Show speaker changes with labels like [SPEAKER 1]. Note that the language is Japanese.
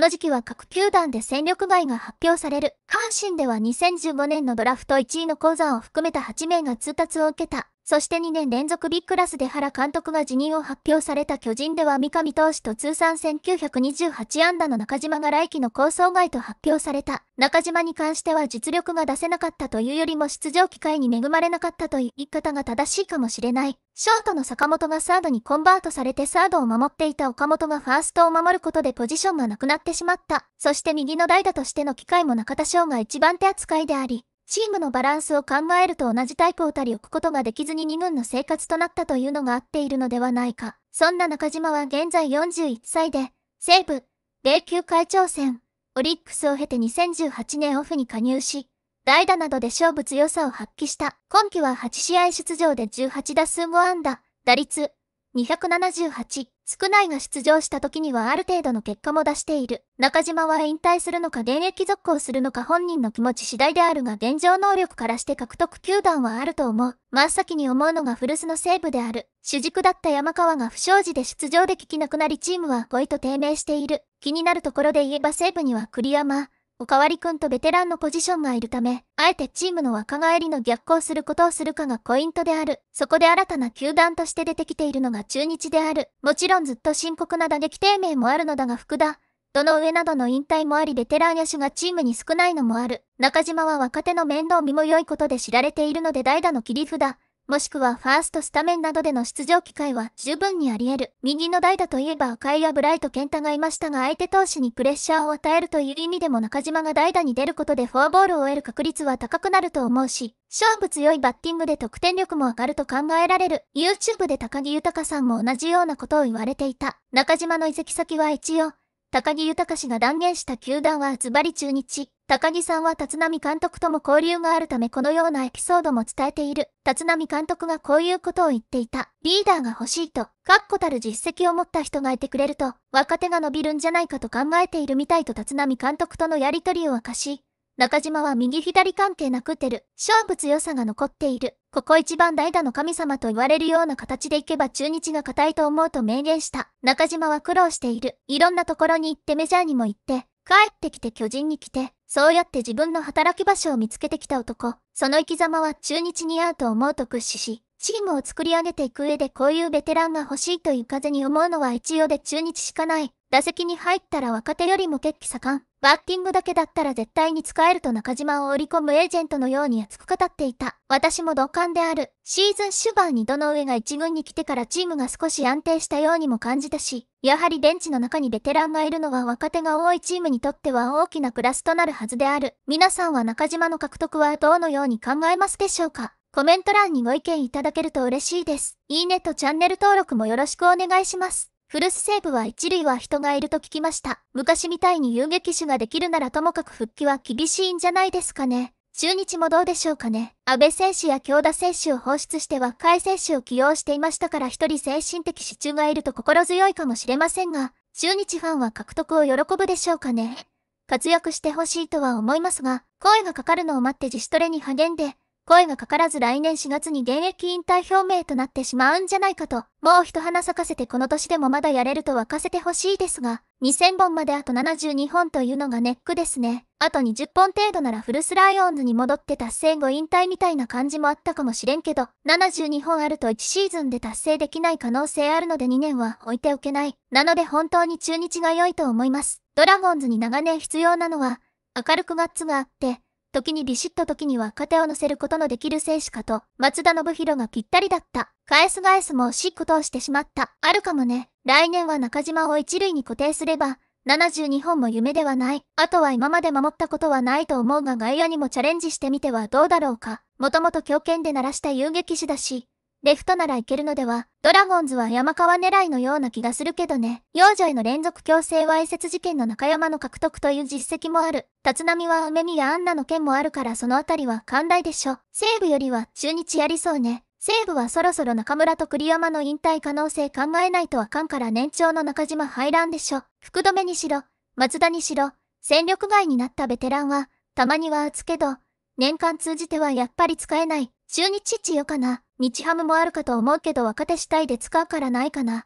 [SPEAKER 1] この時期は各球団で戦力外が発表される。阪神では2015年のドラフト1位の講座を含めた8名が通達を受けた。そして2年連続 B クラスで原監督が辞任を発表された巨人では三上投手と通算1928安打の中島が来季の構想外と発表された。中島に関しては実力が出せなかったというよりも出場機会に恵まれなかったという言い方が正しいかもしれない。ショートの坂本がサードにコンバートされてサードを守っていた岡本がファーストを守ることでポジションがなくなってしまった。そして右の代打としての機会も中田翔が一番手扱いであり、チームのバランスを考えると同じタイプをたり置くことができずに2軍の生活となったというのが合っているのではないか。そんな中島は現在41歳で、西武、米球会長戦、オリックスを経て2018年オフに加入し、代打などで勝負強さを発揮した。今季は8試合出場で18打数5安打、打率278、少ないが出場した時にはある程度の結果も出している。中島は引退するのか現役続行するのか本人の気持ち次第であるが現状能力からして獲得球団はあると思う。真っ先に思うのが古巣の西部である。主軸だった山川が不祥事で出場できなくなりチームは5位と低迷している。気になるところで言えば西部には栗山、おかわりくんとベテランのポジションがいるため、あえてチームの若返りの逆行することをするかがポイントである。そこで新たな球団として出てきているのが中日である。もちろんずっと深刻な打撃低迷もあるのだが福田。どの上などの引退もありベテラン野手がチームに少ないのもある。中島は若手の面倒見も良いことで知られているので代打の切り札。もしくはファーストスタメンなどでの出場機会は十分にあり得る。右の代打といえば赤井やブライト健太がいましたが相手投手にプレッシャーを与えるという意味でも中島が代打に出ることでフォアボールを得る確率は高くなると思うし、勝負強いバッティングで得点力も上がると考えられる。YouTube で高木豊さんも同じようなことを言われていた。中島の移籍先は一応、高木豊氏が断言した球団はズバリ中日。高木さんは立浪監督とも交流があるためこのようなエピソードも伝えている。立浪監督がこういうことを言っていた。リーダーが欲しいと、確固たる実績を持った人がいてくれると、若手が伸びるんじゃないかと考えているみたいと立浪監督とのやりとりを明かし、中島は右左関係なくってる。勝負強さが残っている。ここ一番代打の神様と言われるような形でいけば中日が硬いと思うと明言した。中島は苦労している。いろんなところに行ってメジャーにも行って、帰ってきて巨人に来て、そうやって自分の働き場所を見つけてきた男。その生き様は中日に合うと思うと屈指し、チームを作り上げていく上でこういうベテランが欲しいという風に思うのは一応で中日しかない。打席に入ったら若手よりも血気盛ん。バッティングだけだったら絶対に使えると中島を織り込むエージェントのように熱く語っていた。私も同感である。シーズン終盤にどの上が一軍に来てからチームが少し安定したようにも感じたし、やはりベンチの中にベテランがいるのは若手が多いチームにとっては大きなクラスとなるはずである。皆さんは中島の獲得はどのように考えますでしょうかコメント欄にご意見いただけると嬉しいです。いいねとチャンネル登録もよろしくお願いします。フスセ西ブは一塁は人がいると聞きました。昔みたいに遊撃手ができるならともかく復帰は厳しいんじゃないですかね。中日もどうでしょうかね。安倍選手や京田選手を放出しては海選手を起用していましたから一人精神的支柱がいると心強いかもしれませんが、中日ファンは獲得を喜ぶでしょうかね。活躍してほしいとは思いますが、声がかかるのを待って自主トレに励んで、声がかからず来年4月に現役引退表明となってしまうんじゃないかと、もう一花咲かせてこの年でもまだやれると沸かせてほしいですが、2000本まであと72本というのがネックですね。あと20本程度ならフルスライオンズに戻って達成後引退みたいな感じもあったかもしれんけど、72本あると1シーズンで達成できない可能性あるので2年は置いておけない。なので本当に中日が良いと思います。ドラゴンズに長年必要なのは、明るくガッツがあって、時にビシッと時には肩を乗せることのできる静止かと、松田信弘がぴったりだった。返す返すもおしっことをしてしまった。あるかもね。来年は中島を一塁に固定すれば、72本も夢ではない。あとは今まで守ったことはないと思うが外野にもチャレンジしてみてはどうだろうか。もともと強肩で鳴らした遊撃手だし、レフトならいけるのでは、ドラゴンズは山川狙いのような気がするけどね。幼女への連続強制わいせつ事件の中山の獲得という実績もある。立浪は梅宮アンナの件もあるからそのあたりは寛大でしょ。西部よりは中日やりそうね。西武はそろそろ中村と栗山の引退可能性考えないとあかんから年長の中島入らんでしょ。福留にしろ、松田にしろ、戦力外になったベテランは、たまにはつけど、年間通じてはやっぱり使えない。中日父よかな。日ハムもあるかと思うけど若手主体で使うからないかな。